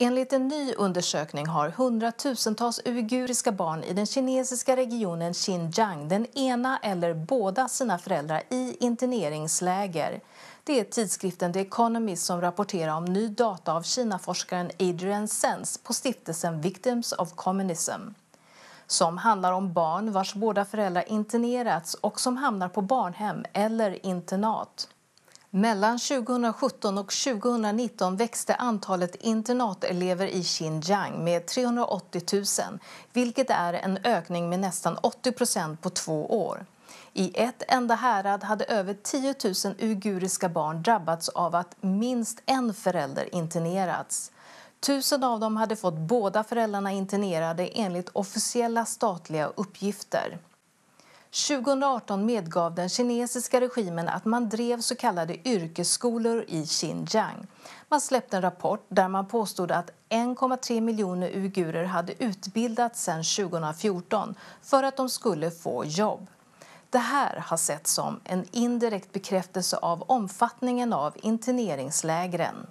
Enligt en ny undersökning har hundratusentals uiguriska barn i den kinesiska regionen Xinjiang den ena eller båda sina föräldrar i interneringsläger. Det är tidskriften The Economist som rapporterar om ny data av Kinaforskaren Adrian Sens på stiftelsen Victims of Communism som handlar om barn vars båda föräldrar internerats och som hamnar på barnhem eller internat. Mellan 2017 och 2019 växte antalet internatelever i Xinjiang med 380 000 vilket är en ökning med nästan 80 procent på två år. I ett enda härad hade över 10 000 uiguriska barn drabbats av att minst en förälder internerats. Tusen av dem hade fått båda föräldrarna internerade enligt officiella statliga uppgifter. 2018 medgav den kinesiska regimen att man drev så kallade yrkesskolor i Xinjiang. Man släppte en rapport där man påstod att 1,3 miljoner uigurer hade utbildats sedan 2014 för att de skulle få jobb. Det här har setts som en indirekt bekräftelse av omfattningen av interneringslägren.